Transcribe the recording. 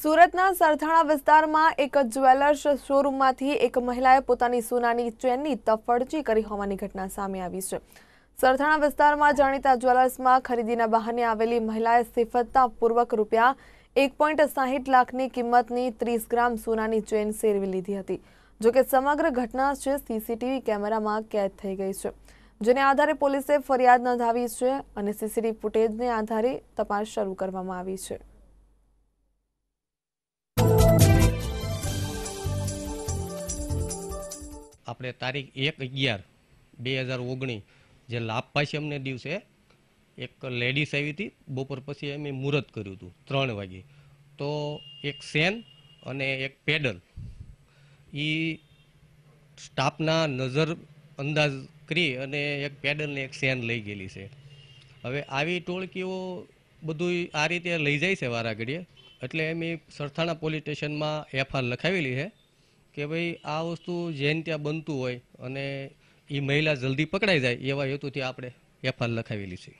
સુરતના સરથાણા વિસ્તારમાં એક જ્વેલર્સ શોરૂમમાંથી એક મહિલાએ પોતાની સોનાની ચેનની તફડચી કરી હોવાની ઘટના સામે આવી છે સરથાણા વિસ્તારમાં જાણીતા જ્વેલર્સમાં ખરીદીના બહાને આવેલી મહિલાએ સિફતતાપૂર્વક રૂપિયા એક પોઈન્ટ સાહીઠ લાખની કિંમતની ત્રીસ ગ્રામ સોનાની ચેન સેરવી લીધી હતી જોકે સમગ્ર ઘટના છે સીસીટીવી કેમેરામાં કેદ થઈ ગઈ છે જેને આધારે પોલીસે ફરિયાદ નોંધાવી છે અને સીસીટીવી ફૂટેજને આધારે તપાસ શરૂ કરવામાં આવી છે આપણે તારીખ એક અગિયાર બે હજાર ઓગણીસ જે લાભાશ્યમને દિવસે એક લેડીસ આવી હતી બપોર પછી અમે મુહૂર્ત કર્યું હતું ત્રણ વાગે તો એક સેન અને એક પેડલ એ સ્ટાફના નજર અંદાજ કરી અને એક પેડલને એક સેન લઈ ગયેલી છે હવે આવી ટોળકીઓ બધું આ રીતે લઈ જાય છે વારાઘડીએ એટલે એમ સરથાણા પોલીસ સ્ટેશનમાં એફઆર લખાવેલી છે કે ભાઈ આ વસ્તુ જેન ત્યાં બનતું હોય અને એ મહિલા જલ્દી પકડાઈ જાય એવા હેતુથી આપણે એફઆઈઆર લખાવેલી છે